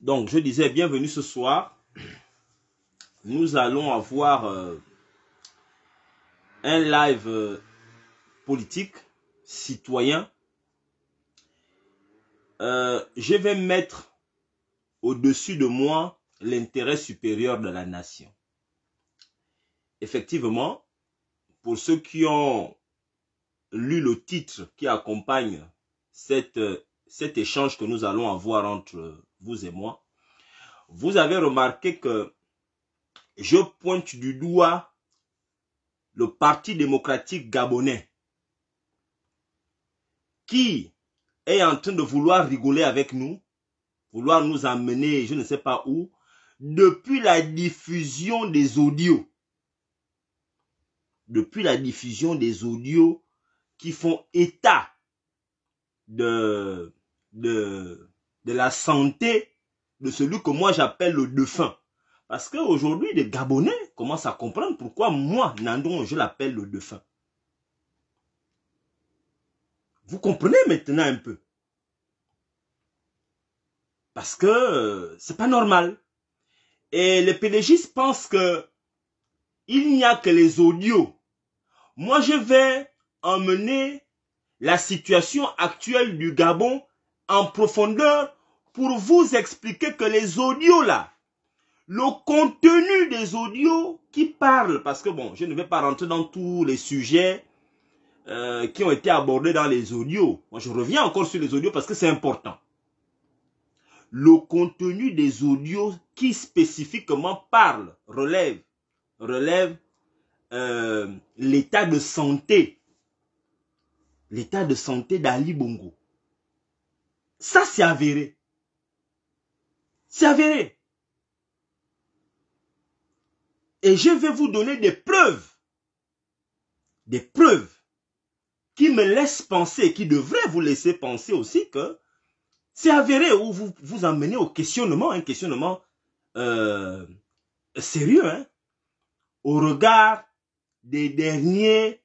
Donc, je disais, bienvenue ce soir. Nous allons avoir euh, un live euh, politique, citoyen. Euh, je vais mettre au-dessus de moi l'intérêt supérieur de la nation. Effectivement, pour ceux qui ont lu le titre qui accompagne cette, cet échange que nous allons avoir entre vous et moi, vous avez remarqué que je pointe du doigt le Parti démocratique gabonais qui est en train de vouloir rigoler avec nous, vouloir nous emmener je ne sais pas où, depuis la diffusion des audios. Depuis la diffusion des audios qui font état de, de, de la santé de celui que moi j'appelle le défunt. Parce qu'aujourd'hui, les Gabonais commencent à comprendre pourquoi moi, Nandon, je l'appelle le défunt. Vous comprenez maintenant un peu. Parce que euh, c'est pas normal. Et les pédégistes pensent que il n'y a que les audios. Moi, je vais emmener la situation actuelle du Gabon en profondeur pour vous expliquer que les audios là, le contenu des audios qui parlent, parce que bon, je ne vais pas rentrer dans tous les sujets euh, qui ont été abordés dans les audios. Moi, je reviens encore sur les audios parce que c'est important. Le contenu des audios qui spécifiquement parle, relève, relève euh, l'état de santé, l'état de santé d'Ali Bongo. Ça, c'est avéré. C'est avéré. Et je vais vous donner des preuves. Des preuves qui me laissent penser, qui devraient vous laisser penser aussi que c'est avéré ou vous vous emmenez au questionnement, un questionnement euh, sérieux, hein, au regard des derniers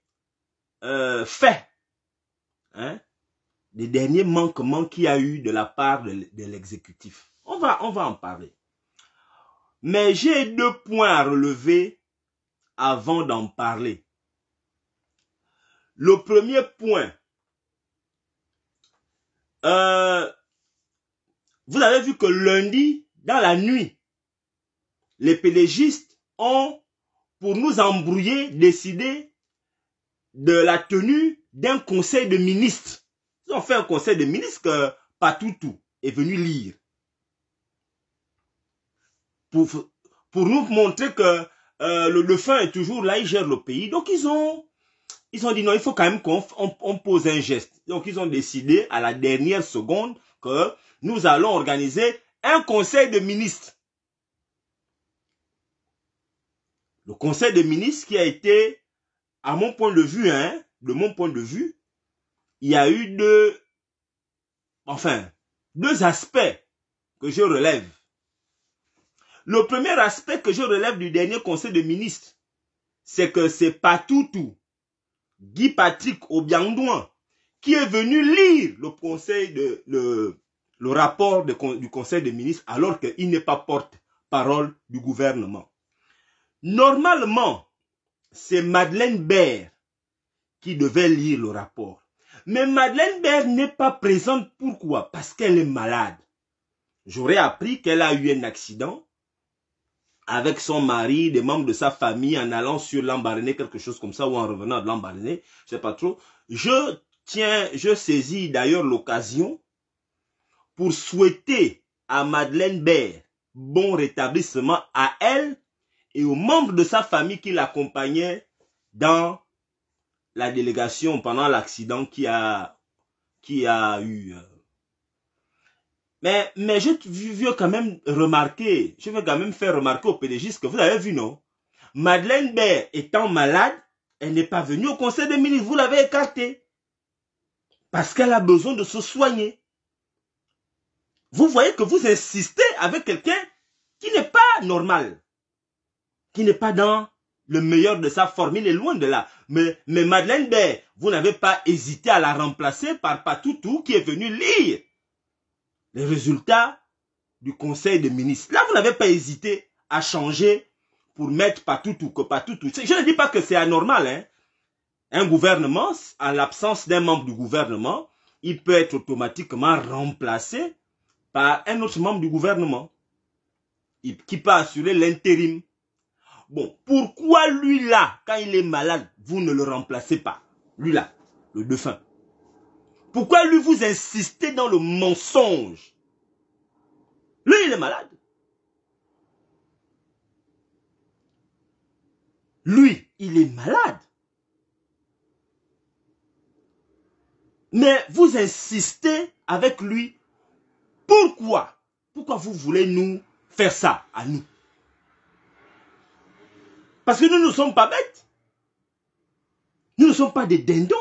euh, faits. Hein, les derniers manquements qu'il y a eu de la part de, l'exécutif. On va, on va en parler. Mais j'ai deux points à relever avant d'en parler. Le premier point, euh, vous avez vu que lundi, dans la nuit, les pélégistes ont, pour nous embrouiller, décidé de la tenue d'un conseil de ministres. Ils ont fait un conseil de ministres que Patoutou est venu lire. Pour, pour nous montrer que euh, le, le fin est toujours là, il gère le pays. Donc ils ont, ils ont dit non, il faut quand même qu'on pose un geste. Donc ils ont décidé à la dernière seconde que nous allons organiser un conseil de ministres. Le conseil de ministres qui a été, à mon point de vue, hein, de mon point de vue, il y a eu deux, enfin, deux aspects que je relève. Le premier aspect que je relève du dernier conseil de ministre, c'est que c'est Patoutou, Guy Patrick Obiangdouan, qui est venu lire le conseil de, le, le rapport du conseil de ministre alors qu'il n'est pas porte-parole du gouvernement. Normalement, c'est Madeleine Baer qui devait lire le rapport. Mais Madeleine Baird n'est pas présente. Pourquoi Parce qu'elle est malade. J'aurais appris qu'elle a eu un accident avec son mari, des membres de sa famille, en allant sur l'embarné, quelque chose comme ça, ou en revenant à l'embarné, je sais pas trop. Je tiens, je saisis d'ailleurs l'occasion pour souhaiter à Madeleine Baird bon rétablissement à elle et aux membres de sa famille qui l'accompagnaient dans la délégation pendant l'accident qui a, qui a eu. Euh. Mais, mais je veux quand même remarquer, je veux quand même faire remarquer au pédagogistes que vous l'avez vu, non? Madeleine Baer étant malade, elle n'est pas venue au conseil des ministres, vous l'avez écartée. Parce qu'elle a besoin de se soigner. Vous voyez que vous insistez avec quelqu'un qui n'est pas normal, qui n'est pas dans le meilleur de sa formule est loin de là. Mais, mais Madeleine Bay, vous n'avez pas hésité à la remplacer par Patoutou qui est venu lire les résultats du conseil des ministres. Là, vous n'avez pas hésité à changer pour mettre Patoutou, que Patoutou. Je ne dis pas que c'est anormal. Hein. Un gouvernement, en l'absence d'un membre du gouvernement, il peut être automatiquement remplacé par un autre membre du gouvernement qui peut assurer l'intérim. Bon, pourquoi lui-là, quand il est malade, vous ne le remplacez pas Lui-là, le défunt. Pourquoi lui, vous insistez dans le mensonge Lui, il est malade. Lui, il est malade. Mais vous insistez avec lui. Pourquoi Pourquoi vous voulez nous faire ça à nous parce que nous ne sommes pas bêtes. Nous ne sommes pas des dindons.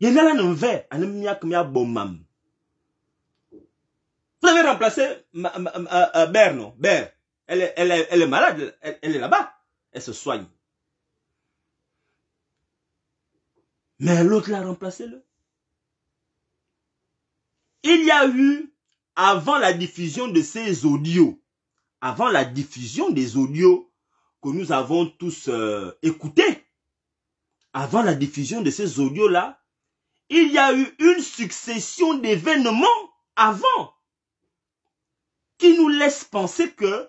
Vous avez remplacé euh, euh, Ber, non elle, elle, elle, est malade, elle, est là-bas. Elle se soigne. Mais l'autre l'a remplacé-le. Il y a eu, avant la diffusion de ces audios, avant la diffusion des audios que nous avons tous euh, écoutés, avant la diffusion de ces audios-là, il y a eu une succession d'événements avant qui nous laisse penser que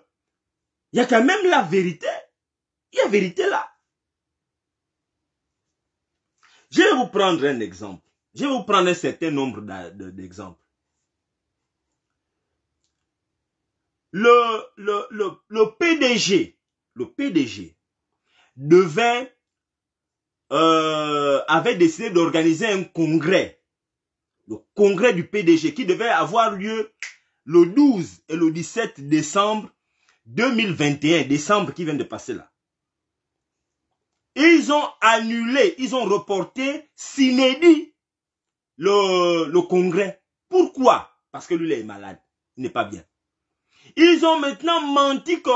il y a quand même la vérité. Il y a vérité là. Je vais vous prendre un exemple. Je vais vous prendre un certain nombre d'exemples. le, le, le, PDG, le PDG devait, euh, avait décidé d'organiser un congrès, le congrès du PDG qui devait avoir lieu le 12 et le 17 décembre 2021, décembre qui vient de passer là. Ils ont annulé, ils ont reporté s'inédit le, le congrès. Pourquoi Parce que lui, il est malade, il n'est pas bien. Ils ont maintenant menti que,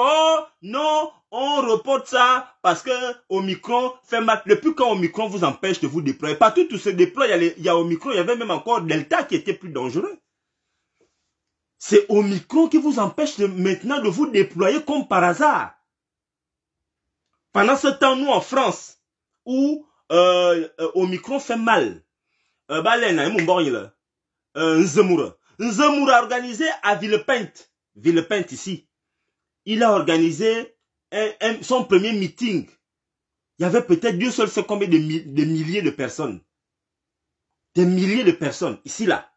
non, on reporte ça parce que Omicron fait mal. Depuis quand Omicron vous empêche de vous déployer Partout où se déploie, il y, a Omicron, il y avait même encore Delta qui était plus dangereux. C'est Omicron qui vous empêche maintenant de vous déployer comme par hasard. Pendant ce temps, nous en France, où euh, euh, Omicron fait mal, euh, bah, là, il un euh, Nzemura. organisé à Villepinte. Villepinte ici, il a organisé son premier meeting. Il y avait peut-être deux, seul sait combien de, milliers de personnes. Des milliers de personnes, ici, là.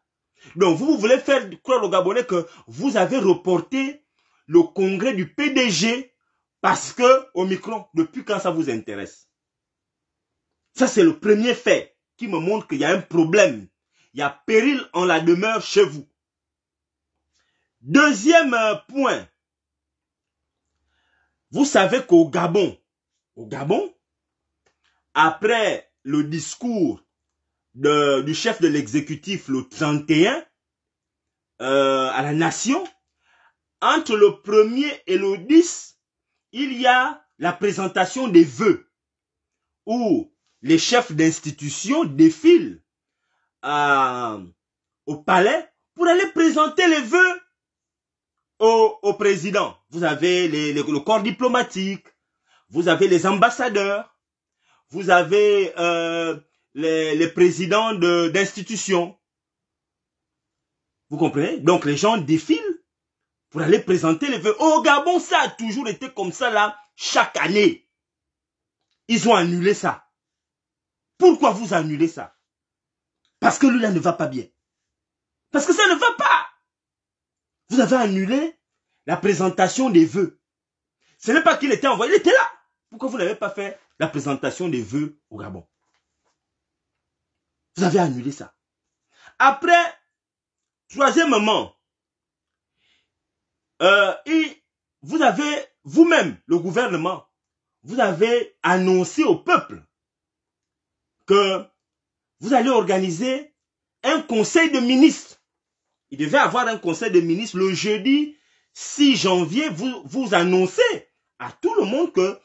Donc, vous voulez faire croire aux Gabonais que vous avez reporté le congrès du PDG parce que Omicron, depuis quand ça vous intéresse Ça, c'est le premier fait qui me montre qu'il y a un problème. Il y a péril en la demeure chez vous. Deuxième euh, point. Vous savez qu'au Gabon, au Gabon, après le discours du chef de l'exécutif le 31 euh, à la nation, entre le 1er et le 10, il y a la présentation des vœux où les chefs d'institution défilent euh, au palais pour aller présenter les vœux au, président, vous avez les, le corps diplomatique, vous avez les ambassadeurs, vous avez euh, les, les, présidents d'institutions. Vous comprenez Donc les gens défilent pour aller présenter les vœux. Au Gabon, ça a toujours été comme ça là, chaque année. Ils ont annulé ça. Pourquoi vous annulez ça Parce que lui là ne va pas bien. Parce que ça ne va pas. Vous avez annulé la présentation des vœux. Ce n'est pas qu'il était envoyé, il était là. Pourquoi vous n'avez pas fait la présentation des vœux au Gabon Vous avez annulé ça. Après, troisième moment, et euh, vous avez vous-même, le gouvernement, vous avez annoncé au peuple que vous allez organiser un conseil de ministres il devait avoir un conseil des ministres le jeudi 6 janvier. Vous, vous annoncez à tout le monde que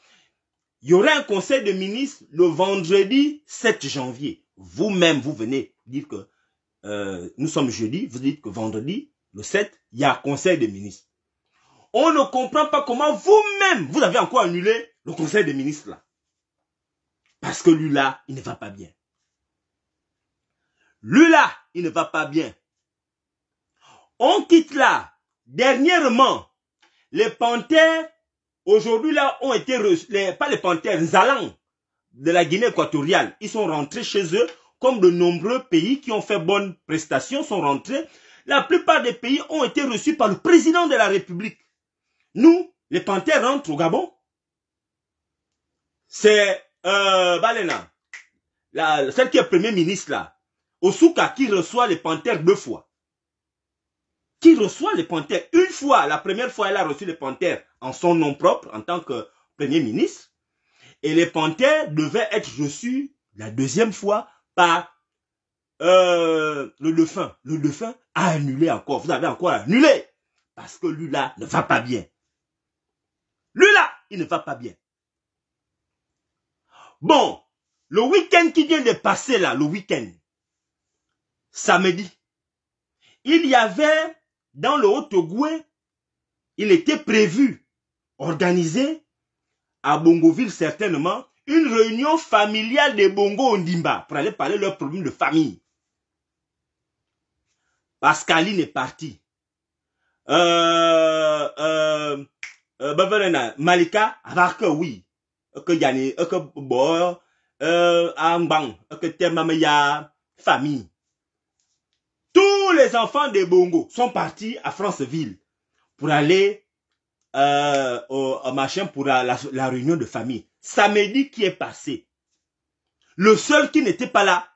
il y aurait un conseil des ministres le vendredi 7 janvier. Vous-même, vous venez dire que euh, nous sommes jeudi, vous dites que vendredi, le 7, il y a un conseil des ministres. On ne comprend pas comment vous-même, vous avez encore annulé le conseil des ministres là. Parce que lui là, il ne va pas bien. Lui là, il ne va pas bien. On quitte là, dernièrement, les panthères, aujourd'hui là, ont été reçus, les, pas les panthères, Zalan, de la Guinée équatoriale. Ils sont rentrés chez eux, comme de nombreux pays qui ont fait bonne prestations sont rentrés. La plupart des pays ont été reçus par le président de la République. Nous, les panthères rentrent au Gabon. C'est euh, Balena, celle qui est premier ministre là, Osuka qui reçoit les panthères deux fois qui reçoit les panthères. Une fois, la première fois, elle a reçu les panthères en son nom propre, en tant que Premier ministre. Et les panthères devaient être reçus la deuxième fois par euh, le dauphin. Le dauphin a annulé encore. Vous avez encore annulé. Parce que Lula ne va pas bien. Lula, il ne va pas bien. Bon, le week-end qui vient de passer là, le week-end, samedi, il y avait dans le Haut-Togoué, il était prévu, organisé, à Bongoville certainement, une réunion familiale des Bongo Ondimba pour aller parler de leurs problèmes de famille. Pascaline est partie. Euh, euh, euh, Malika, oui. Que Yanni, que Bo, euh, que famille les enfants des Bongo sont partis à Franceville pour aller euh, au, machin pour la, réunion de famille. Samedi qui est passé, le seul qui n'était pas là,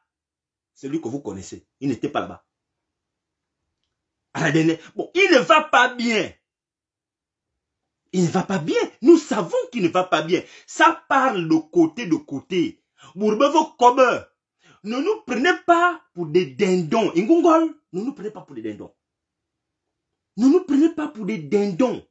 celui que vous connaissez, il n'était pas là-bas. il ne va pas bien. Il ne va pas bien. Nous savons qu'il ne va pas bien. Ça parle de côté de côté. Bourbevo Kobe, ne nous prenez pas pour des dindons. Ingongol, ne nous prenez pas pour des dindons. Ne nous prenez pas pour des dindons.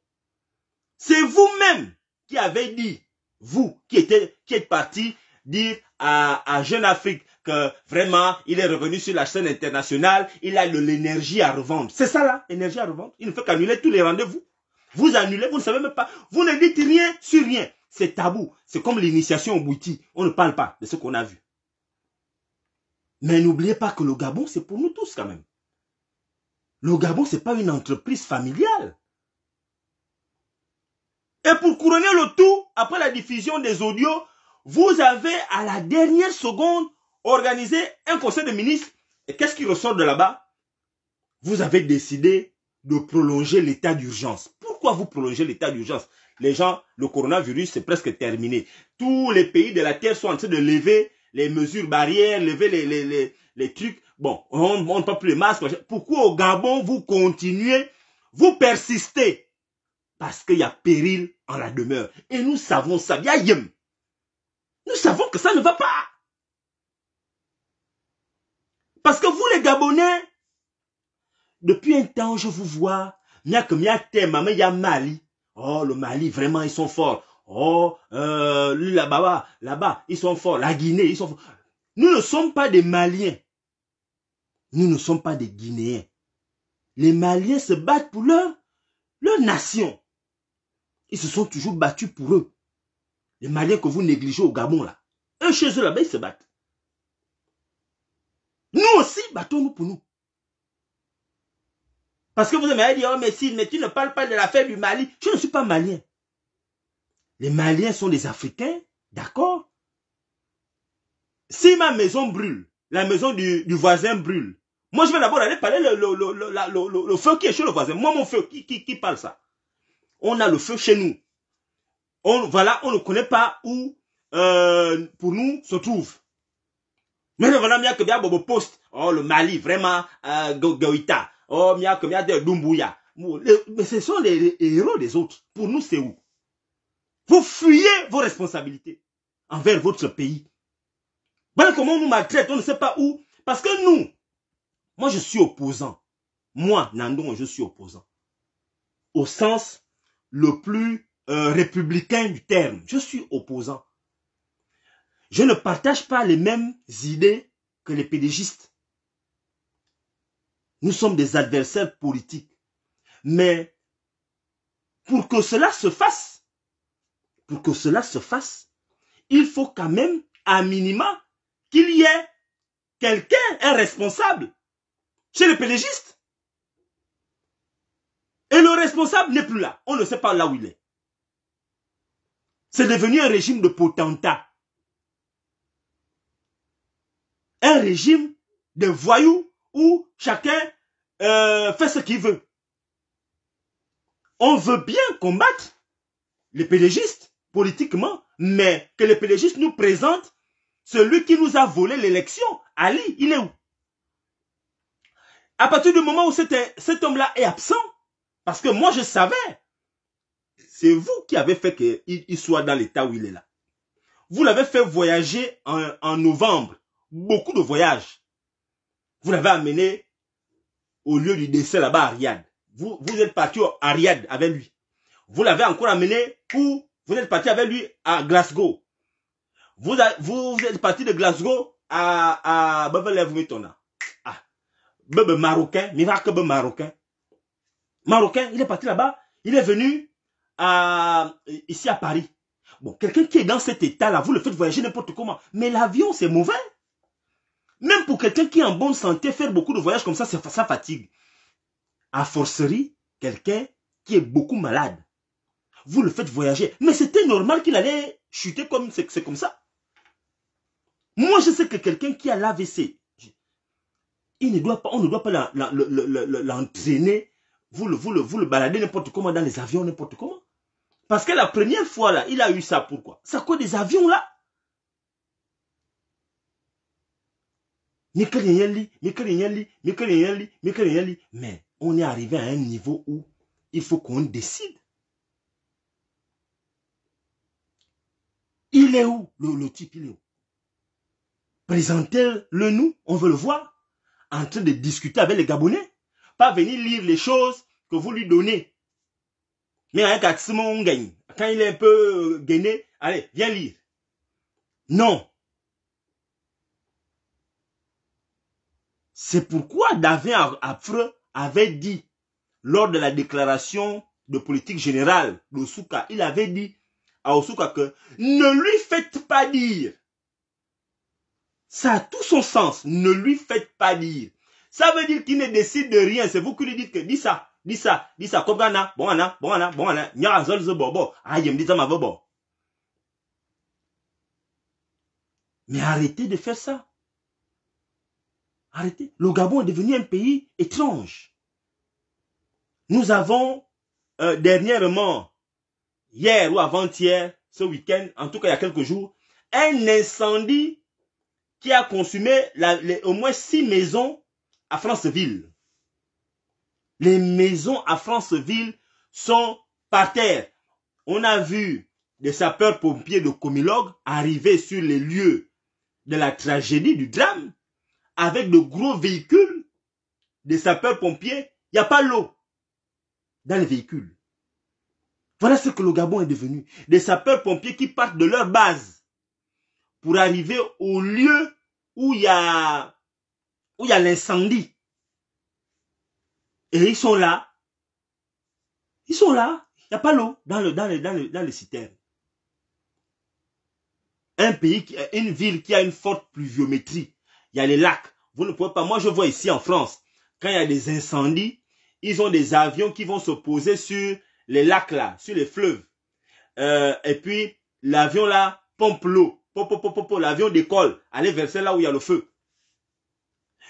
C'est vous-même qui avez dit, vous qui, qui êtes parti dire à, Jeune Afrique que vraiment il est revenu sur la scène internationale, il a de l'énergie à revendre. C'est ça là, énergie à revendre. Il ne fait qu'annuler tous les rendez-vous. Vous annulez, vous ne savez même pas. Vous ne dites rien sur rien. C'est tabou. C'est comme l'initiation au bouti. On ne parle pas de ce qu'on a vu. Mais n'oubliez pas que le Gabon, c'est pour nous tous quand même. Le Gabon, ce n'est pas une entreprise familiale. Et pour couronner le tout, après la diffusion des audios, vous avez à la dernière seconde organisé un conseil de ministres. Et qu'est-ce qui ressort de là-bas Vous avez décidé de prolonger l'état d'urgence. Pourquoi vous prolongez l'état d'urgence Les gens, le coronavirus, c'est presque terminé. Tous les pays de la Terre sont en train de lever les mesures barrières, lever les, les, les, trucs. Bon, on ne pas plus les masques. Pourquoi au Gabon, vous continuez, vous persistez Parce qu'il y a péril en la demeure. Et nous savons ça. Nous savons que ça ne va pas. Parce que vous, les Gabonais, depuis un temps, je vous vois. que mia maman, il y a Mali. Oh, le Mali, vraiment, ils sont forts. Oh, euh, là-bas, là-bas, ils sont forts. La Guinée, ils sont forts. Nous ne sommes pas des Maliens. Nous ne sommes pas des Guinéens. Les Maliens se battent pour leur, leur nation. Ils se sont toujours battus pour eux. Les Maliens que vous négligez au Gabon, là. Eux, chez eux, là-bas, ils se battent. Nous aussi, battons-nous pour nous. Parce que vous aimez dire, oh, mais si, mais tu ne parles pas de l'affaire du Mali. Je ne suis pas malien. Les Maliens sont des Africains, d'accord Si ma maison brûle, la maison du, voisin brûle, moi je vais d'abord aller parler le, feu qui est chez le voisin. Moi mon feu, qui, qui, parle ça On a le feu chez nous. On, voilà, on ne connaît pas où euh, pour nous se trouve. Mais le voilà, que bien Bobo poste. oh le Mali, vraiment, euh, Oh, il oh a que bien Dumbuya. Mais ce sont les héros des autres. Pour nous, c'est où vous fuyez vos responsabilités envers votre pays. Voilà comment on nous maltraite, on ne sait pas où. Parce que nous, moi je suis opposant. Moi, Nandon, je suis opposant. Au sens le plus euh, républicain du terme. Je suis opposant. Je ne partage pas les mêmes idées que les pédégistes. Nous sommes des adversaires politiques. Mais pour que cela se fasse, pour que cela se fasse, il faut quand même, à minima, qu'il y ait quelqu'un, un responsable, chez les pélégistes. Et le responsable n'est plus là. On ne sait pas là où il est. C'est devenu un régime de potentat. Un régime de voyous où chacun euh, fait ce qu'il veut. On veut bien combattre les pélégistes politiquement, mais que les pélégistes nous présentent celui qui nous a volé l'élection, Ali, il est où À partir du moment où cet homme-là est absent, parce que moi je savais, c'est vous qui avez fait qu'il soit dans l'état où il est là. Vous l'avez fait voyager en, novembre, beaucoup de voyages. Vous l'avez amené au lieu du décès là-bas à Riyad. Vous, vous êtes parti à Riyad avec lui. Vous l'avez encore amené où? Vous êtes parti avec lui à Glasgow. Vous, êtes parti de Glasgow à, à ah. Bebe Ah. marocain, miracle marocain. Marocain, il est parti là-bas. Il est venu ici à Paris. Bon, quelqu'un qui est dans cet état-là, vous le faites voyager n'importe comment. Mais l'avion, c'est mauvais. Même pour quelqu'un qui est en bonne santé, faire beaucoup de voyages comme ça, ça fatigue. À forcerie, quelqu'un qui est beaucoup malade vous le faites voyager. Mais c'était normal qu'il allait chuter comme c'est comme ça. Moi, je sais que quelqu'un qui a l'AVC, il ne doit pas, on ne doit pas l'entraîner, vous le, vous, vous le baladez n'importe comment dans les avions, n'importe comment. Parce que la première fois, là, il a eu ça, pourquoi Ça quoi des avions, là. Mais on est arrivé à un niveau où il faut qu'on décide. Il est où le, type, il est où Présentez-le nous, on veut le voir, en train de discuter avec les Gabonais. Pas venir lire les choses que vous lui donnez. Mais avec Aximo, on gagne. Quand il est un peu euh, gainé, allez, viens lire. Non. C'est pourquoi David Afre avait dit, lors de la déclaration de politique générale souka, il avait dit, ne lui faites pas dire. Ça a tout son sens. Ne lui faites pas dire. Ça veut dire qu'il ne décide de rien. C'est vous qui lui dites que dis ça, dis ça, dis ça. bon Mais arrêtez de faire ça. Arrêtez. Le Gabon est devenu un pays étrange. Nous avons euh, dernièrement hier ou avant-hier, ce week-end, en tout cas il y a quelques jours, un incendie qui a consumé au moins six maisons à Franceville. Les maisons à Franceville sont par terre. On a vu des sapeurs-pompiers de Comilogue arriver sur les lieux de la tragédie, du drame, avec de gros véhicules, des sapeurs-pompiers. Il n'y a pas l'eau dans les véhicules. Voilà ce que le Gabon est devenu. Des sapeurs-pompiers qui partent de leur base pour arriver au lieu où il y a, où il y a l'incendie. Et ils sont là. Ils sont là. Il n'y a pas l'eau dans le, dans le, dans le, dans Un pays, une ville qui a une forte pluviométrie. Il y a les lacs. Vous ne pouvez pas. Moi, je vois ici en France, quand il y a des incendies, ils ont des avions qui vont se poser sur les lacs là, sur les fleuves. Euh, et puis, l'avion là pompe l'eau. L'avion décolle, aller celle là où il y a le feu.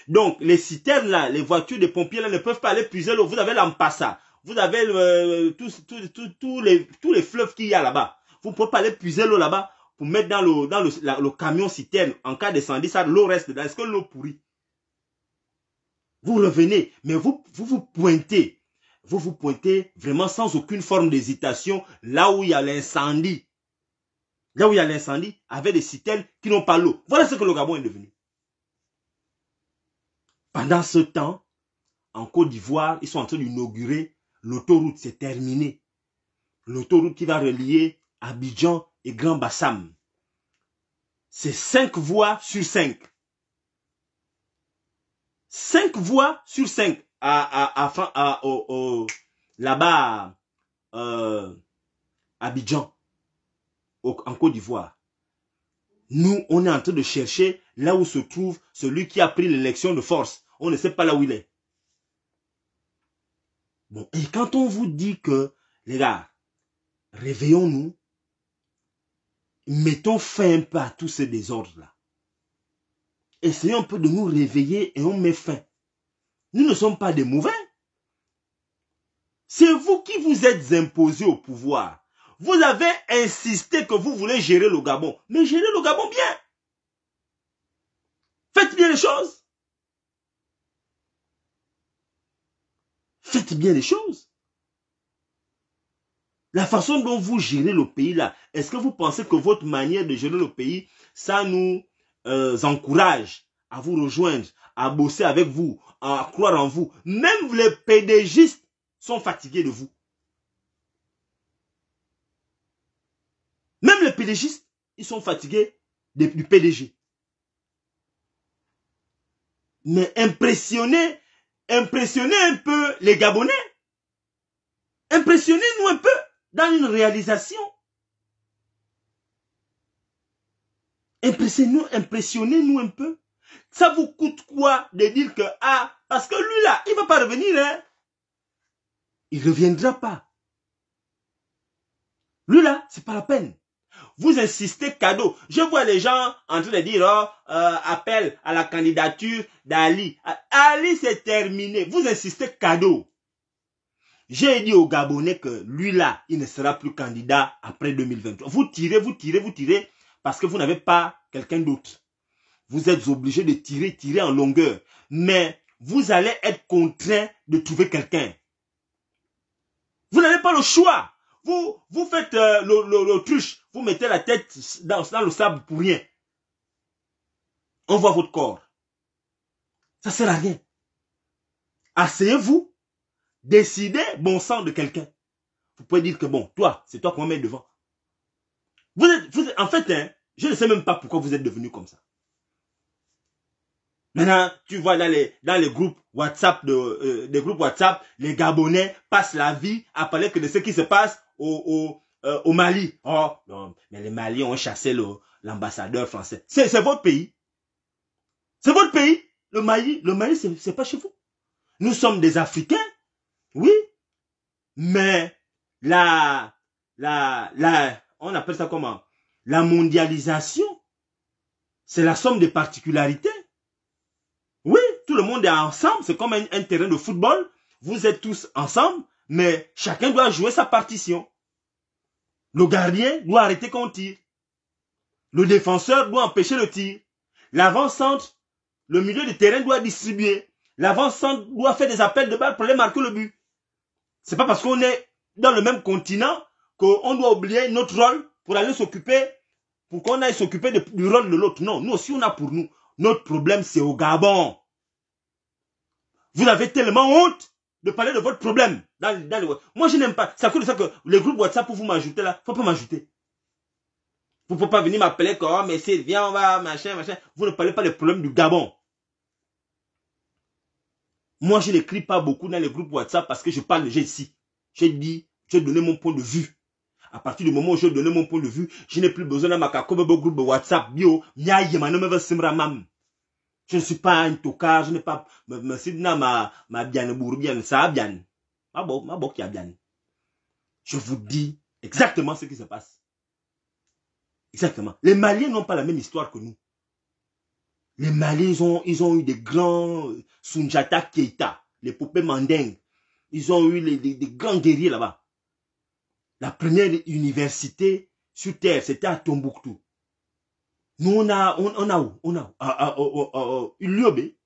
Donc, les citernes là, les voitures des pompiers là ne peuvent pas aller puiser l'eau. Vous avez l'Ampassa, vous avez tous, euh, tous, tous, les, tous les fleuves qu'il y a là-bas. Vous ne pouvez pas aller puiser l'eau là-bas pour mettre dans le, dans le, camion citerne. En cas d'incendie, ça, l'eau reste là. Est-ce que l'eau pourrit Vous revenez, mais vous, vous vous pointez vous vous pointez vraiment sans aucune forme d'hésitation là où il y a l'incendie. Là où il y a l'incendie, avec des citelles qui n'ont pas l'eau. Voilà ce que le Gabon est devenu. Pendant ce temps, en Côte d'Ivoire, ils sont en train d'inaugurer l'autoroute. C'est terminé. L'autoroute qui va relier Abidjan et Grand Bassam. C'est cinq voies sur cinq. Cinq voies sur cinq à, à, là-bas, euh, Abidjan, en Côte d'Ivoire. Nous, on est en train de chercher là où se trouve celui qui a pris l'élection de force. On ne sait pas là où il est. Bon, et quand on vous dit que, les gars, réveillons-nous, mettons fin un à tous ces désordres-là. Essayons un peu de nous réveiller et on met fin. Nous ne sommes pas des mauvais. C'est vous qui vous êtes imposé au pouvoir. Vous avez insisté que vous voulez gérer le Gabon. Mais gérez le Gabon bien. Faites bien les choses. Faites bien les choses. La façon dont vous gérez le pays là, est-ce que vous pensez que votre manière de gérer le pays, ça nous euh, encourage à vous rejoindre, à bosser avec vous, à croire en vous. Même les pédégistes sont fatigués de vous. Même les pédégistes, ils sont fatigués du PDG. Mais impressionnez, impressionnez un peu les Gabonais. Impressionnez-nous un peu dans une réalisation. Impressionnez-nous, impressionnez-nous un peu. Ça vous coûte quoi de dire que ah parce que lui là, il va pas revenir hein. Il reviendra pas. Lui là, c'est pas la peine. Vous insistez cadeau. Je vois les gens en train de dire oh, euh, appel à la candidature d'Ali. Ali, c'est terminé. Vous insistez cadeau. J'ai dit aux Gabonais que lui là, il ne sera plus candidat après 2023. Vous tirez, vous tirez, vous tirez parce que vous n'avez pas quelqu'un d'autre vous êtes obligé de tirer, tirer en longueur. Mais vous allez être contraint de trouver quelqu'un. Vous n'avez pas le choix. Vous, vous faites l'autruche, le, vous mettez la tête dans, le sable pour rien. On voit votre corps. Ça sert à rien. Asseyez-vous, décidez bon sang de quelqu'un. Vous pouvez dire que bon, toi, c'est toi qu'on met devant. Vous êtes, en fait, hein, je ne sais même pas pourquoi vous êtes devenu comme ça. Maintenant, tu vois dans les, dans les groupes WhatsApp, de, euh, des groupes WhatsApp, les Gabonais passent la vie à parler que de ce qui se passe au, euh, Mali. Oh, mais les Mali ont chassé l'ambassadeur français. C'est votre pays. C'est votre pays. Le Mali, le Mali, c'est pas chez vous. Nous sommes des Africains, oui, mais la, la, la, on appelle ça comment La mondialisation, c'est la somme des particularités. Oui, tout le monde est ensemble, c'est comme un, terrain de football. Vous êtes tous ensemble, mais chacun doit jouer sa partition. Le gardien doit arrêter qu'on tire. Le défenseur doit empêcher le tir. L'avant-centre, le milieu de terrain doit distribuer. L'avant-centre doit faire des appels de balle pour aller marquer le but. C'est pas parce qu'on est dans le même continent qu'on doit oublier notre rôle pour aller s'occuper, pour qu'on aille s'occuper du rôle de l'autre. Non, nous aussi on a pour nous. Notre problème, c'est au Gabon. Vous avez tellement honte de parler de votre problème. Dans, dans Moi, je n'aime pas. C'est à de ça que le groupe WhatsApp, pour vous m'ajouter là, faut pas m'ajouter. Vous ne pouvez pas venir m'appeler comme, oh, mais c'est, viens, on va, machin, machin. Vous ne parlez pas des problèmes du Gabon. Moi, je n'écris pas beaucoup dans les groupes WhatsApp parce que je parle de ici. J'ai dit, j'ai donné mon point de vue. À partir du moment où je donne mon point de vue, je n'ai plus besoin de de groupe WhatsApp bio. Je ne suis pas un tocard, je n'ai pas. Je vous dis exactement ce qui se passe. Exactement. Les Maliens n'ont pas la même histoire que nous. Les Maliens, ont, ils ont eu des grands euh, Sunjata Keita, les poupées mandingues. Ils ont eu des grands guerriers là-bas la première université sur Terre, c'était à Tombouctou. Nous, on a, on, a où On a où ah, ah, oh, oh, oh, C'est Lyobé.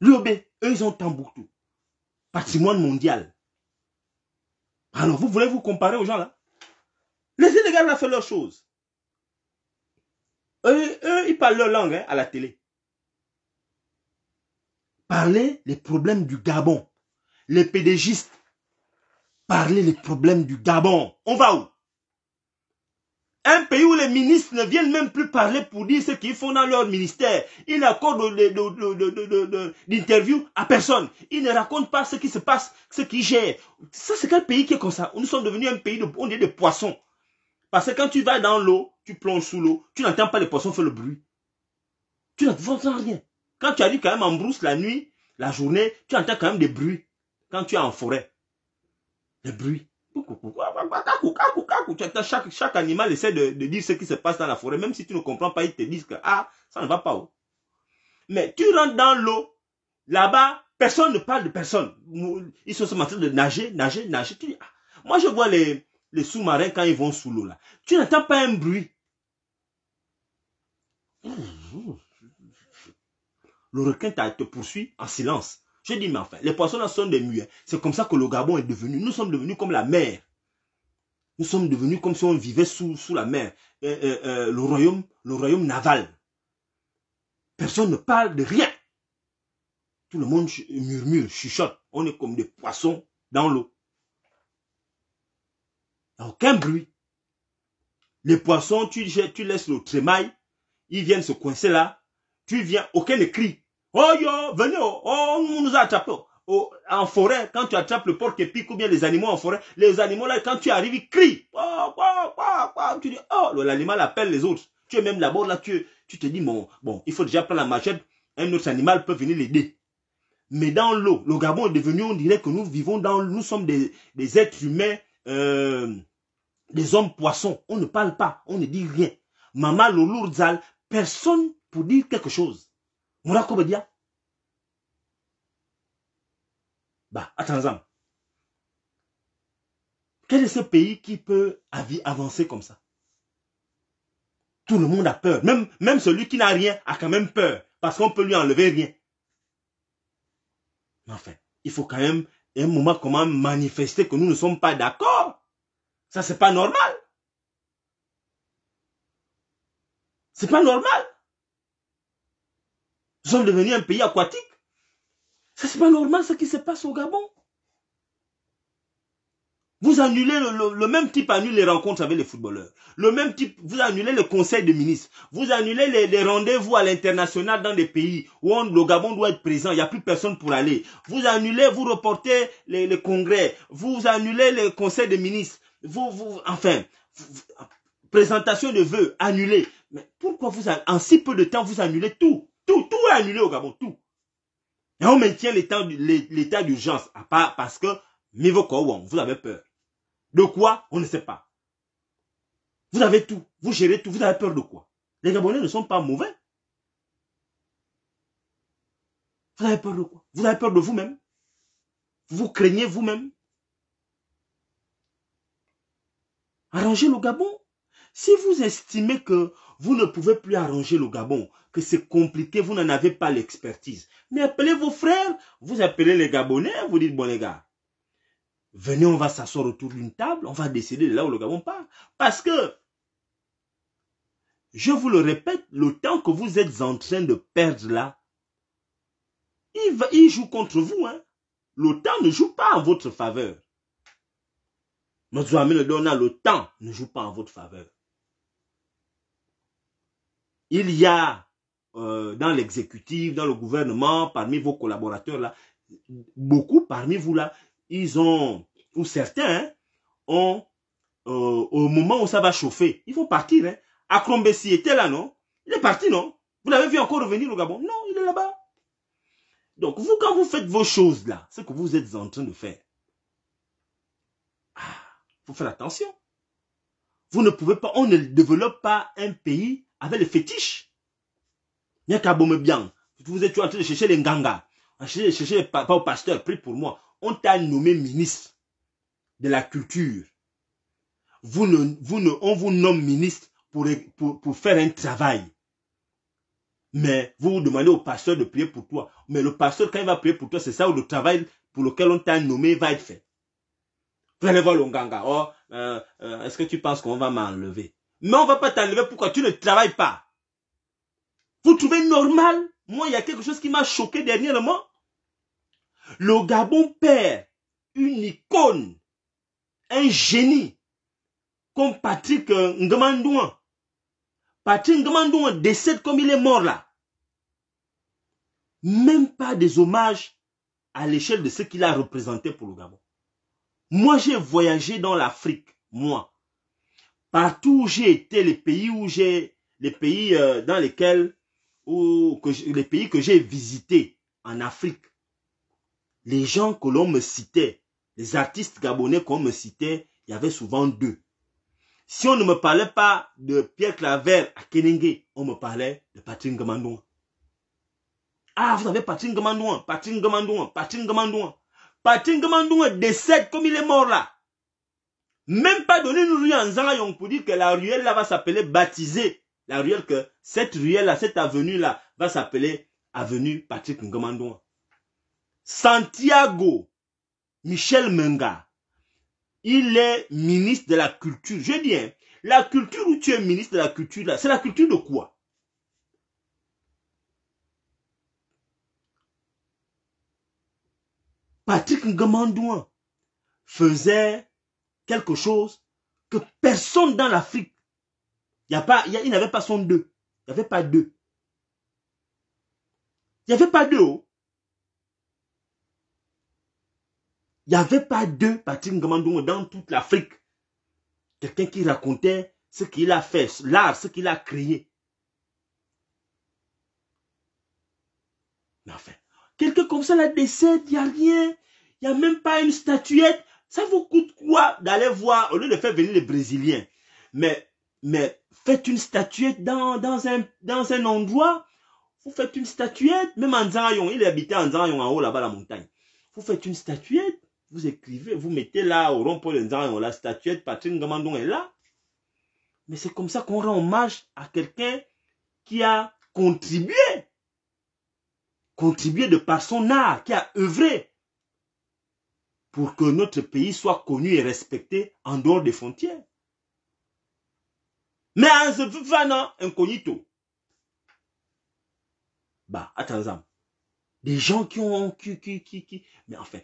Liobé, eux, ils ont Tombouctou. Patrimoine mondial. Alors, vous voulez vous comparer aux gens là Laissez les gars là faire leurs choses. Eux, ils parlent leur langue hein, à la télé parler les problèmes du Gabon. Les pédégistes parler les problèmes du Gabon. On va où Un pays où les ministres ne viennent même plus parler pour dire ce qu'ils font dans leur ministère. Ils n'accordent d'interview à personne. Ils ne racontent pas ce qui se passe, ce qu'ils gèrent. Ça, c'est quel pays qui est comme ça Nous sommes devenus un pays de, on est poissons. Parce que quand tu vas dans l'eau, tu plonges sous l'eau, tu n'entends pas les poissons faire le bruit. Tu n'entends rien. Quand tu arrives quand même en brousse la nuit, la journée, tu entends quand même des bruits. Quand tu es en forêt, des bruits. chaque, chaque animal essaie de, dire ce qui se passe dans la forêt. Même si tu ne comprends pas, ils te disent que ah, ça ne va pas. Mais tu rentres dans l'eau, là-bas, personne ne parle de personne. Ils sont en train de nager, nager, nager. Moi, je vois les, les sous-marins quand ils vont sous l'eau là. Tu n'entends pas un bruit le requin te poursuit en silence. Je dis, mais enfin, les poissons là sont des muets. C'est comme ça que le Gabon est devenu. Nous sommes devenus comme la mer. Nous sommes devenus comme si on vivait sous, sous la mer. Euh, euh, euh, le royaume, le royaume naval. Personne ne parle de rien. Tout le monde murmure, chuchote. On est comme des poissons dans l'eau. Aucun bruit. Les poissons, tu, tu laisses le trémail. Ils viennent se coincer là. Tu viens, aucun ne Oh yo, venez, oh, oh, on nous a attrapés. Oh, oh, en forêt, quand tu attrapes le porc pique ou bien les animaux en forêt, les animaux là, quand tu arrives, ils crient. tu dis, oh, l'animal appelle les autres. Tu es même là-bas, là, tu, tu te dis, bon, bon, il faut déjà prendre la machette, un autre animal peut venir l'aider. Mais dans l'eau, le Gabon est devenu, on dirait que nous vivons dans, nous sommes des, des êtres humains, euh, des hommes poissons. On ne parle pas, on ne dit rien. Maman Lolo personne pour dire quelque chose à dire bah attends quel est ce pays qui peut avancer comme ça tout le monde a peur même même celui qui n'a rien a quand même peur parce qu'on peut lui enlever rien mais enfin il faut quand même un moment comment manifester que nous ne sommes pas d'accord ça c'est pas normal c'est pas normal ils ont devenus un pays aquatique. Ce n'est pas normal ce qui se passe au Gabon. Vous annulez le, même type annule les rencontres avec les footballeurs. Le même type, vous annulez le conseil des ministres. Vous annulez les, rendez-vous à l'international dans des pays où le Gabon doit être présent. Il n'y a plus personne pour aller. Vous annulez, vous reportez les, congrès. Vous annulez les conseil des ministres. Vous, enfin, présentation de vœux annulée. Mais pourquoi vous, en si peu de temps, vous annulez tout? Tout, tout est annulé au Gabon, tout. Et on maintient l'état d'urgence, à part parce que Mivokowon, vous avez peur. De quoi On ne sait pas. Vous avez tout, vous gérez tout, vous avez peur de quoi Les Gabonais ne sont pas mauvais. Vous avez peur de quoi Vous avez peur de vous-même Vous craignez vous-même Arrangez le Gabon si vous estimez que vous ne pouvez plus arranger le Gabon, que c'est compliqué, vous n'en avez pas l'expertise, mais appelez vos frères, vous appelez les Gabonais, vous dites, bon les gars, venez, on va s'asseoir autour d'une table, on va décider de là où le Gabon part. Parce que, je vous le répète, le temps que vous êtes en train de perdre là, il, joue contre vous. Hein. Le temps ne joue pas en votre faveur. le Donna, le temps ne joue pas en votre faveur. Il y a euh, dans l'exécutif, dans le gouvernement, parmi vos collaborateurs là, beaucoup parmi vous là, ils ont, ou certains, hein, ont, euh, au moment où ça va chauffer, ils vont partir. Hein. était là, non Il est parti, non Vous l'avez vu encore revenir au Gabon Non, il est là-bas. Donc, vous, quand vous faites vos choses là, ce que vous êtes en train de faire, il ah, faut faire attention. Vous ne pouvez pas, on ne développe pas un pays avec les fétiches. bien. Vous êtes en train de chercher les de chercher les au pasteur, prie pour moi. On t'a nommé ministre de la culture. Vous ne, vous ne, on vous nomme ministre pour, pour, pour faire un travail. Mais vous vous demandez au pasteur de prier pour toi. Mais le pasteur, quand il va prier pour toi, c'est ça où le travail pour lequel on t'a nommé va être fait. Vous allez voir le ganga. Oh, euh, euh, est-ce que tu penses qu'on va m'enlever mais on ne va pas t'enlever pourquoi tu ne travailles pas. Vous trouvez normal Moi, il y a quelque chose qui m'a choqué dernièrement. Le Gabon perd une icône, un génie, comme Patrick euh, Ngomandouan. Patrick Ngomandouan décède comme il est mort là. Même pas des hommages à l'échelle de ce qu'il a représenté pour le Gabon. Moi, j'ai voyagé dans l'Afrique, moi. Partout où j'ai été, les pays où j'ai, les pays euh, dans lesquels, ou que, les pays que j'ai visités en Afrique, les gens que l'on me citait, les artistes gabonais qu'on me citait, il y avait souvent deux. Si on ne me parlait pas de Pierre Claver à Kenenge, on me parlait de Patrick Gamandouan. Ah, vous avez Patrick Gamandouan, Patrick Gamandouan, Patrick Gamandouan. Patrick Gamandouan décède comme il est mort là. Même pas donner une rue en Zangayon pour dire que la ruelle là va s'appeler baptisée. La ruelle que cette ruelle là, cette avenue là va s'appeler avenue Patrick Ngomandouan. Santiago Michel Menga, il est ministre de la culture. Je dis, hein, la culture où tu es ministre de la culture là, c'est la culture de quoi? Patrick Ngomandouan faisait quelque chose que personne dans l'Afrique, il, y a pas, n'avait pas son deux. Il n'y avait pas deux. Il n'y avait pas deux. Oh. Il n'y avait pas deux Patrick Ngamandou dans toute l'Afrique. Quelqu'un qui racontait ce qu'il a fait, l'art, ce qu'il a créé. Mais enfin, quelqu'un comme ça la décède, il n'y a rien. Il n'y a même pas une statuette. Ça vous coûte quoi d'aller voir, au lieu de faire venir les Brésiliens Mais, mais faites une statuette dans, dans, un, dans un endroit. Vous faites une statuette, même en Zanyon, il habitait en Zanyon, en haut, là-bas, la montagne. Vous faites une statuette, vous écrivez, vous mettez là, au rond-point de la statuette, Patrick Gamandon est là. Mais c'est comme ça qu'on rend hommage à quelqu'un qui a contribué. Contribué de par son art, qui a œuvré pour que notre pays soit connu et respecté en dehors des frontières. Mais en se vivant incognito, bah, attends, des gens qui ont, qui, qui, qui, mais enfin,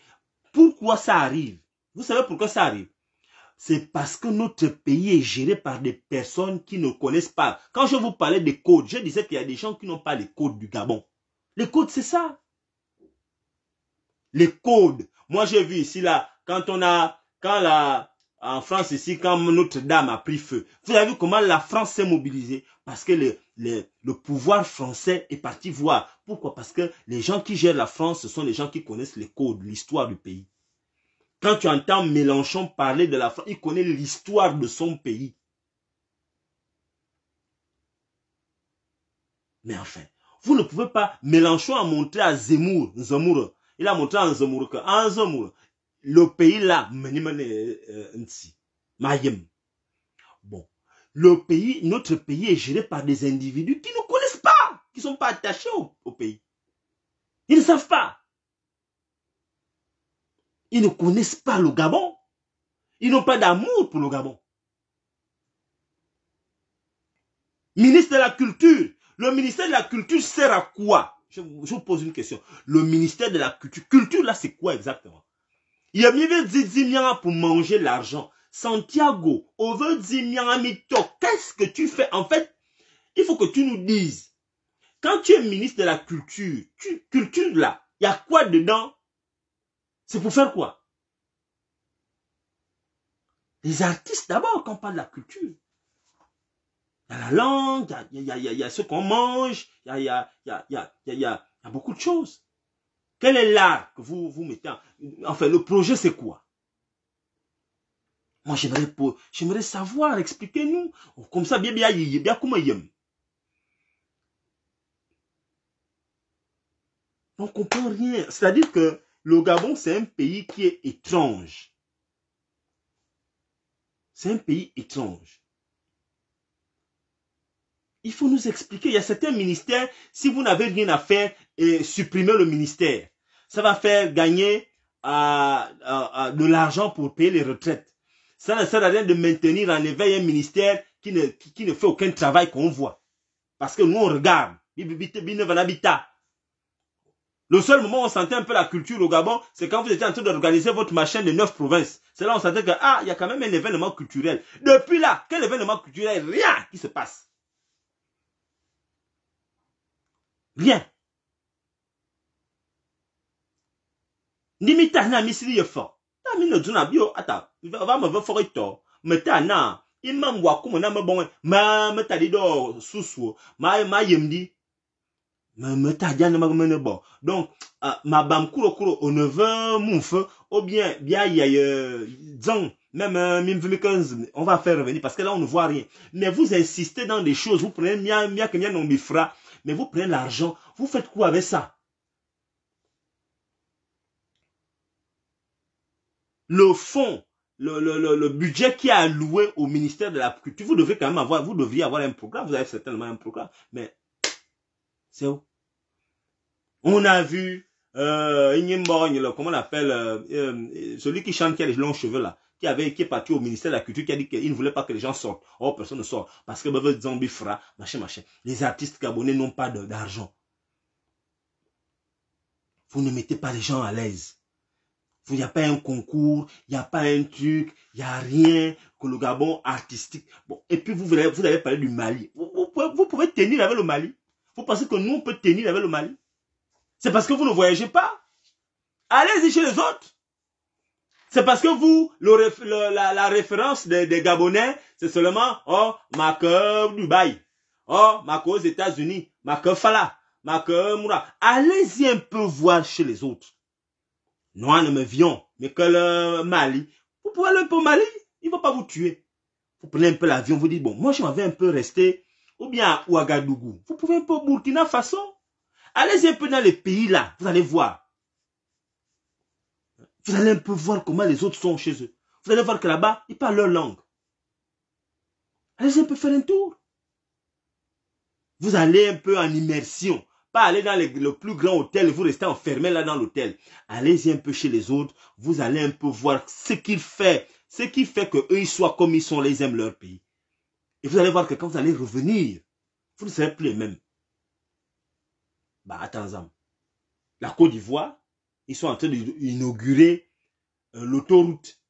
pourquoi ça arrive? Vous savez pourquoi ça arrive? c'est parce que notre pays est géré par des personnes qui ne connaissent pas. Quand je vous parlais des codes, je disais qu'il y a des gens qui n'ont pas les codes du Gabon. Les codes, c'est ça. Les codes, moi, j'ai vu ici, là, quand on a, quand la, en France ici, quand Notre-Dame a pris feu, vous avez vu comment la France s'est mobilisée parce que le, le, le, pouvoir français est parti voir. Pourquoi Parce que les gens qui gèrent la France, ce sont les gens qui connaissent les codes, l'histoire du pays. Quand tu entends Mélenchon parler de la France, il connaît l'histoire de son pays. Mais enfin, vous ne pouvez pas, Mélenchon a montré à Zemmour, Zemmour il a montré en Zemmour que en le pays là, euh, euh, Bon, le pays, notre pays est géré par des individus qui ne connaissent pas, qui ne sont pas attachés au pays. Ils ne savent pas. Ils ne connaissent pas le Gabon. Ils n'ont pas d'amour pour le Gabon. Ministre de la Culture. Le ministère de la Culture sert à quoi je vous pose une question. Le ministère de la culture, culture là, c'est quoi exactement Il y a mis Zizimian pour manger l'argent. Santiago, au Mito, qu'est-ce que tu fais En fait, il faut que tu nous dises. Quand tu es ministre de la culture, culture là, il y a quoi dedans C'est pour faire quoi Les artistes d'abord quand on parle de la culture. Il y a la langue, il y a, y a, y a ce qu'on mange, il y a beaucoup de choses. Quel est l'art que vous, vous mettez en... Enfin, le projet, c'est quoi Moi, j'aimerais, j'aimerais savoir, expliquez-nous. Comme ça, bien, bien, bien, comment il aime. On ne comprend rien. C'est-à-dire que le Gabon, c'est un pays qui est étrange. C'est un pays étrange. Il faut nous expliquer. Il y a certains ministères, si vous n'avez rien à faire, et supprimez le ministère. Ça va faire gagner euh, euh, euh, de l'argent pour payer les retraites. Ça ne sert à rien de maintenir en éveil un ministère qui ne, qui, ne fait aucun travail qu'on voit. Parce que nous, on regarde. Le seul moment où on sentait un peu la culture au Gabon, c'est quand vous étiez en train d'organiser votre machin de neuf provinces. C'est là où on sentait que, ah, il y a quand même un événement culturel. Depuis là, quel événement culturel? Rien qui se passe. Rien. ni na misiri ye fɔ. Na mi no duna bio ata. Va me ve fori Me ta na. Imam wa na me bon. Ma me ta di do Ma ma yemdi. Me me ta dia ma me ne bon. Donc ma bam kuro kuro au neveu mon feu ou bien bien il donc même euh, même 15, on va faire revenir parce que là on ne voit rien. Mais vous insistez dans des choses vous prenez mia mia que mia non bifra mais vous prenez l'argent, vous faites quoi avec ça Le fonds, le, budget qui est alloué au ministère de la Culture, vous devez quand même avoir, vous devriez avoir un programme, vous avez certainement un programme, mais c'est où On a vu euh, comment on appelle, euh, euh, celui qui chante qui a les longs cheveux là, qui, avait, est parti au ministère de la Culture, qui a dit qu'il ne voulait pas que les gens sortent. Oh, personne ne sort. Parce que votre zombie fera, machin, machin. Les artistes gabonais n'ont pas d'argent. Vous ne mettez pas les gens à l'aise. Il n'y a pas un concours, il n'y a pas un truc, il n'y a rien que le Gabon artistique. Bon, et puis vous, vous avez parlé du Mali. Vous, pouvez, tenir avec le Mali. Vous pensez que nous, on peut tenir avec le Mali C'est parce que vous ne voyagez pas. Allez-y chez les autres. C'est parce que vous, le, la, référence des, Gabonais, c'est seulement, oh, Macao, Dubaï, oh, Macao aux États-Unis, Macao Fala, Macao Moura. Allez-y un peu voir chez les autres. Nous, ne me vions, mais que le Mali, vous pouvez aller un peu au Mali, il ne va pas vous tuer. Vous prenez un peu l'avion, vous dites, bon, moi, je m'en vais un peu rester, ou bien à Ouagadougou. Vous pouvez un peu au Burkina Faso. Allez-y un peu dans les pays là, vous allez voir. Vous allez un peu voir comment les autres sont chez eux. Vous allez voir que là-bas, ils parlent leur langue. Allez un peu faire un tour. Vous allez un peu en immersion. Pas aller dans le plus grand hôtel, et vous restez enfermé là dans l'hôtel. Allez-y un peu chez les autres. Vous allez un peu voir ce qu'ils font. Ce qui fait que eux ils soient comme ils sont, Les ils aiment leur pays. Et vous allez voir que quand vous allez revenir, vous ne serez plus les mêmes. Bah, attends, la Côte d'Ivoire, ils sont en train d'inaugurer euh, l'autoroute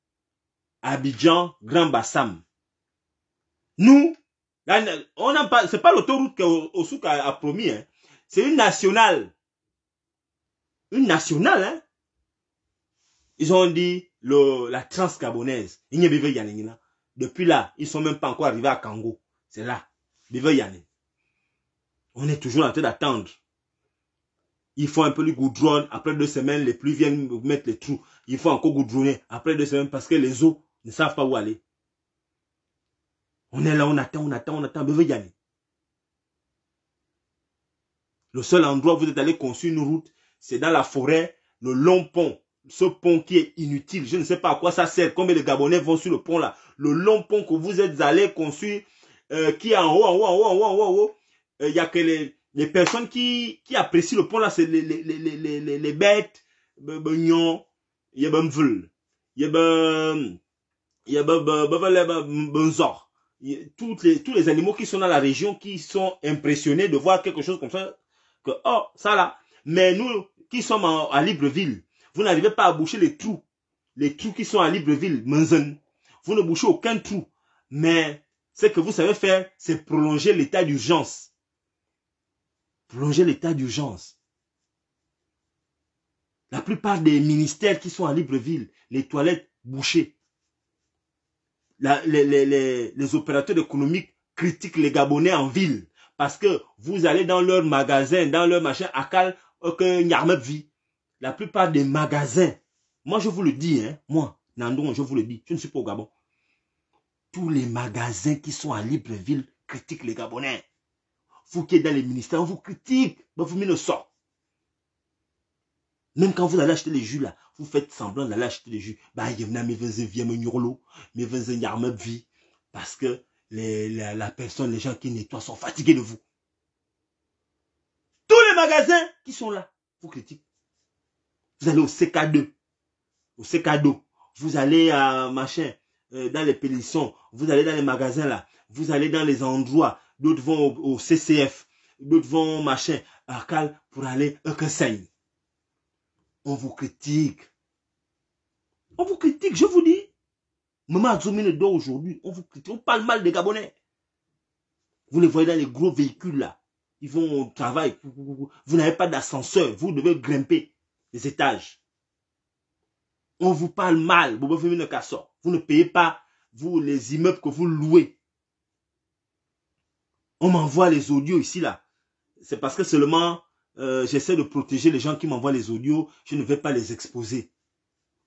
Abidjan-Grand Bassam. Nous, on pas, c'est pas l'autoroute que a, promis, hein. c'est une nationale. Une nationale, hein. Ils ont dit la transgabonaise. Depuis là, ils sont même pas encore arrivés à Kango. C'est là. On est toujours en train d'attendre il faut un peu de goudron. Après deux semaines, les pluies viennent mettre les trous. Il faut encore goudronner après deux semaines parce que les eaux ne savent pas où aller. On est là, on attend, on attend, on attend. Mais Le seul endroit où vous êtes allé construire une route, c'est dans la forêt, le long pont. Ce pont qui est inutile. Je ne sais pas à quoi ça sert. Combien de Gabonais vont sur le pont là Le long pont que vous êtes allé construire, euh, qui est en haut, en haut, en haut, en haut, en haut. Euh, il y a que les, les personnes qui, qui apprécient le pont-là, c'est les, les, les, les, les, les bêtes, les les les, tous les animaux qui sont dans la région qui sont impressionnés de voir quelque chose comme ça, que, oh, ça là. Mais nous, qui sommes à Libreville, vous n'arrivez pas à boucher les trous. Les trous qui sont à Libreville, Vous ne bouchez aucun trou. Mais, ce que vous savez faire, c'est prolonger l'état d'urgence prolonger l'état d'urgence. La plupart des ministères qui sont à Libreville, les toilettes bouchées. les, opérateurs économiques critiquent les Gabonais en ville parce que vous allez dans leur magasin, dans leur machin, à Cal, euh, que de vie. La plupart des magasins, moi je vous le dis, hein, moi, Nandon, je vous le dis, je ne suis pas au Gabon. Tous les magasins qui sont à Libreville critiquent les Gabonais vous qui êtes dans les ministères, on vous critique, vous met le sort. Même quand vous allez acheter les jus là, vous faites semblant d'aller acheter les jus. Bah, il y en a mes mes vie, parce que les, la, personne, les gens qui nettoient sont fatigués de vous. Tous les magasins qui sont là vous critiquez. Vous allez au CK2, au CK2, vous allez à machin, euh, dans les pélissons, vous allez dans les magasins là, vous allez dans les endroits, d'autres vont au, CCF, d'autres vont au machin, à Cal pour aller au Kassai. On vous critique. On vous critique, je vous dis. Maman Zomine aujourd'hui, on vous critique, on parle mal des Gabonais. Vous les voyez dans les gros véhicules là. Ils vont au travail. Vous n'avez pas d'ascenseur. Vous devez grimper les étages. On vous parle mal. Vous ne payez pas vous les immeubles que vous louez. On m'envoie les audios ici, là. C'est parce que seulement euh, j'essaie de protéger les gens qui m'envoient les audios. Je ne vais pas les exposer.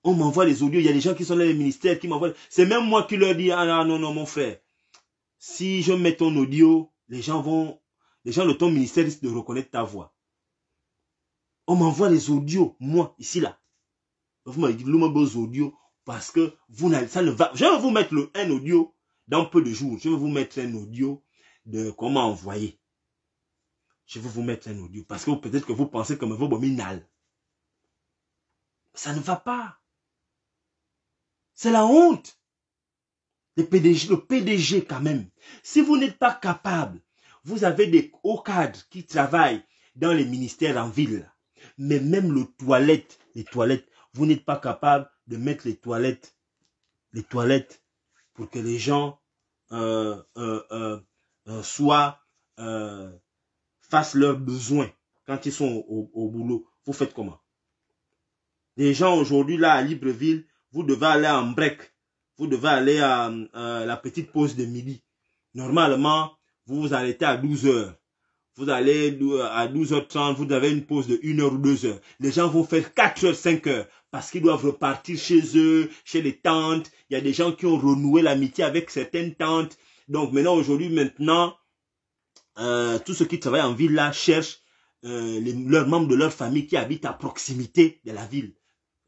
On m'envoie les audios. Il y a des gens qui sont dans les ministères qui m'envoient. C'est même moi qui leur dis, ah non, non, non, mon frère. Si je mets ton audio, les gens vont, les gens de ton ministère risquent de reconnaître ta voix. On m'envoie les audios, moi, ici, là. Vous m'avez dit, beaux audios, parce que vous, ça ne va. Je vais vous mettre le, un audio dans peu de jours. Je vais vous mettre un audio de comment envoyer. je vais vous mettre un audio. Parce que peut-être que vous pensez que me vaut Ça ne va pas. C'est la honte. Le PDG, quand même. Si vous n'êtes pas capable, vous avez des hauts cadres qui travaillent dans les ministères en ville. Mais même le toilette, les toilettes, vous n'êtes pas capable de mettre les toilettes, les toilettes pour que les gens euh, euh, euh, euh, soit euh, fassent leurs besoins quand ils sont au, boulot. Vous faites comment Les gens aujourd'hui là à Libreville, vous devez aller en break, vous devez aller à, la petite pause de midi. Normalement, vous vous arrêtez à 12 heures. Vous allez à 12h30, vous avez une pause de 1h ou 2h. Les gens vont faire 4h, 5h parce qu'ils doivent repartir chez eux, chez les tantes. Il y a des gens qui ont renoué l'amitié avec certaines tantes donc maintenant, aujourd'hui, maintenant, euh, tous ceux qui travaillent en ville là cherchent euh, leurs membres de leur famille qui habitent à proximité de la ville.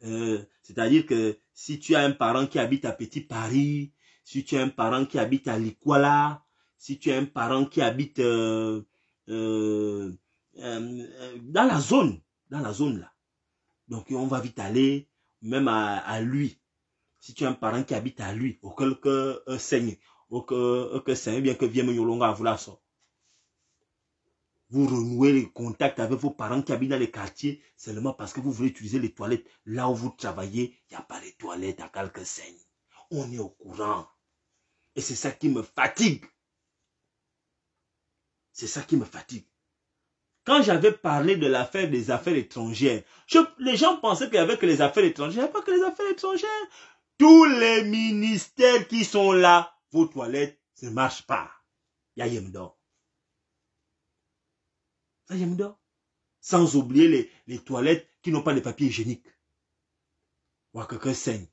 Euh, c'est-à-dire que si tu as un parent qui habite à Petit Paris, si tu as un parent qui habite à Likwala, si tu as un parent qui habite dans la zone, dans la zone là. Donc on va vite aller même à, lui. Si tu as un parent qui habite à lui, auquel que saigne, eh vous renouez les contacts avec vos parents qui habitent dans les quartiers seulement parce que vous voulez utiliser les toilettes. Là où vous travaillez, il n'y a pas les toilettes à quelques scènes. On est au courant. Et c'est ça qui me fatigue. C'est ça qui me fatigue. Quand j'avais parlé de l'affaire des affaires étrangères, les gens pensaient qu'il n'y avait que les affaires étrangères, Il n'y pas que les affaires étrangères. Tous les ministères qui sont là vos toilettes, ça ne marche pas. Ya Yemdo. Ya Yemdo. Sans oublier les, les toilettes qui n'ont pas de papier hygiénique. Wakaka saigne.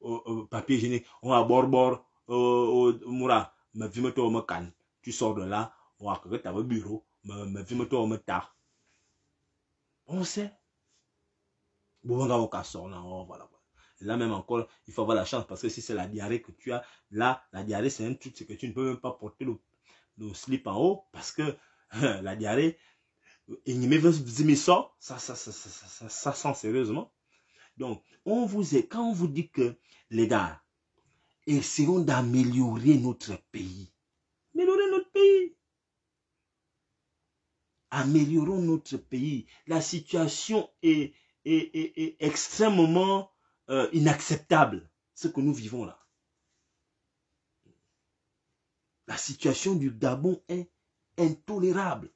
Oh, oh, papier hygiénique. On a bord bord. Oh, Moura. Me vime toi me canne. Tu sors de là. Wakaka t'as un bureau. Me vime toi me tard. On sait. Boubanga waka sort là. Voilà là même encore, il faut avoir la chance parce que si c'est la diarrhée que tu as, là, la diarrhée, c'est un truc, c'est que tu ne peux même pas porter le, slip en haut parce que la diarrhée, euh, ça, ça, ça, ça, ça, ça, ça sent sérieusement. Donc, on vous est, quand on vous dit que, les gars, essayons d'améliorer notre pays. Améliorer notre pays. Améliorons notre pays. La situation est, est extrêmement euh, inacceptable, ce que nous vivons là. La situation du Gabon est intolérable.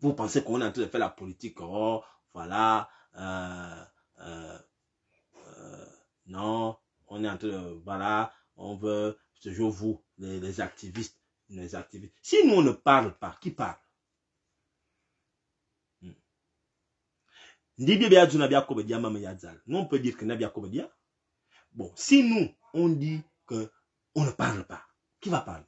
Vous pensez qu'on est en train de faire la politique, oh, voilà, euh, euh, non, on est en train de, voilà, on veut, toujours vous, les, les activistes, les activistes. Si nous, on ne parle pas, qui parle mama Nous, on peut dire que n'a byakobedia. Bon, si nous, on dit que on ne parle pas, qui va parler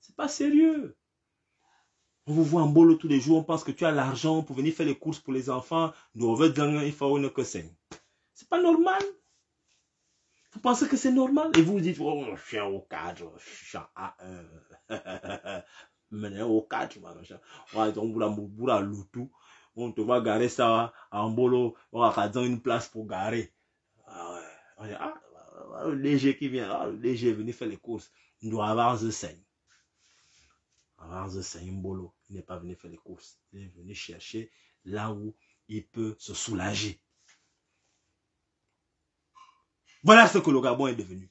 C'est pas sérieux. On vous voit en bolo tous les jours, on pense que tu as l'argent pour venir faire les courses pour les enfants. Nous, il que C'est pas normal. Vous pensez que c'est normal Et vous dites, oh, je suis au cadre, je suis en A1. on okati manosha on te voit garer ça en bolo on a une place pour garer ah, ah le qui vient ah, le est venu faire les courses il doit avoir un seigne avoir ce saigne il n'est pas venu faire les courses il est venu chercher là où il peut se soulager voilà ce que le Gabon est devenu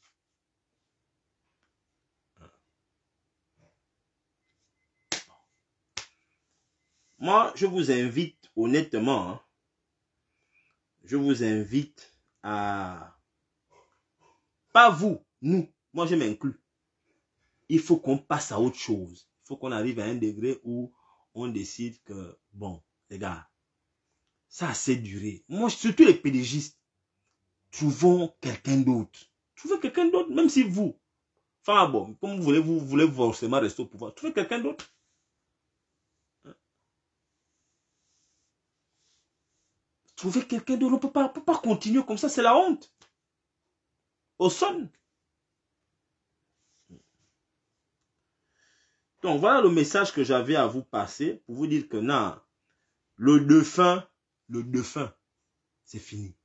Moi, je vous invite honnêtement, hein, je vous invite à... Pas vous, nous, moi je m'inclus. Il faut qu'on passe à autre chose. Il faut qu'on arrive à un degré où on décide que, bon, les gars, ça a assez duré. Moi, surtout les pédégistes, trouvons quelqu'un d'autre. Trouvez quelqu'un d'autre, même si vous, enfin bon, comme vous voulez, vous voulez forcément rester au pouvoir, trouvez quelqu'un d'autre. trouver quelqu'un d'autre. On ne peut pas, continuer comme ça, c'est la honte. Au son. Donc voilà le message que j'avais à vous passer pour vous dire que non, le défunt, le défunt, c'est fini.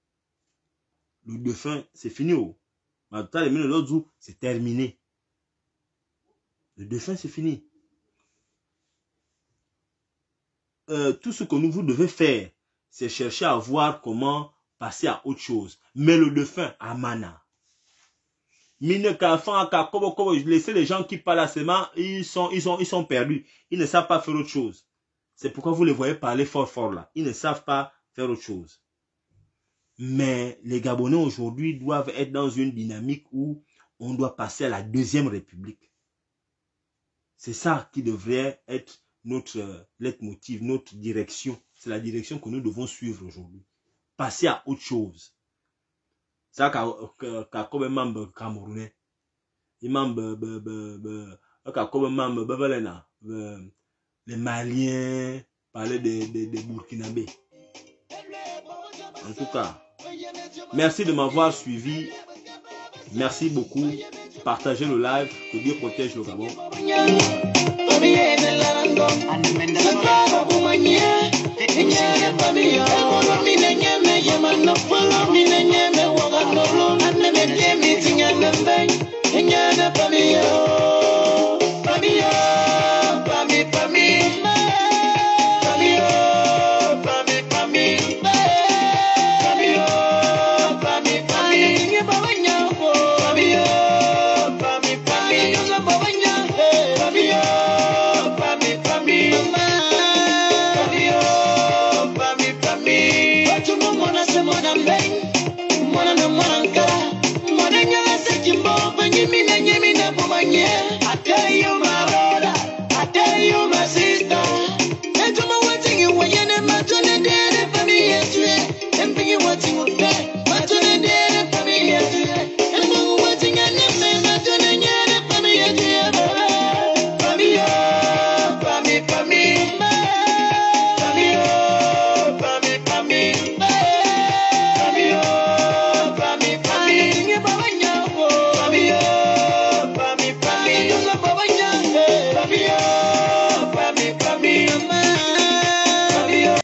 Le défunt, c'est fini. Oh. c'est terminé. Le défunt, c'est fini. Euh, tout ce que nous vous devez faire, c'est chercher à voir comment passer à autre chose. Mais le dauphin, Amana. Mine les gens qui parlent à ces mains, ils sont, ils, sont, ils sont perdus. Ils ne savent pas faire autre chose. C'est pourquoi vous les voyez parler fort, fort là. Ils ne savent pas faire autre chose. Mais les Gabonais aujourd'hui doivent être dans une dynamique où on doit passer à la deuxième république. C'est ça qui devrait être notre euh, leitmotiv, notre direction. C'est la direction que nous devons suivre aujourd'hui. Passer à autre chose. Ça, comme membre camerounais, les membres, comme membre, les Maliens parler des de, Burkinabés. En tout cas, merci de m'avoir suivi. Merci beaucoup. Partagez le live. Que Dieu protège le Gabon. Nyana pamiyo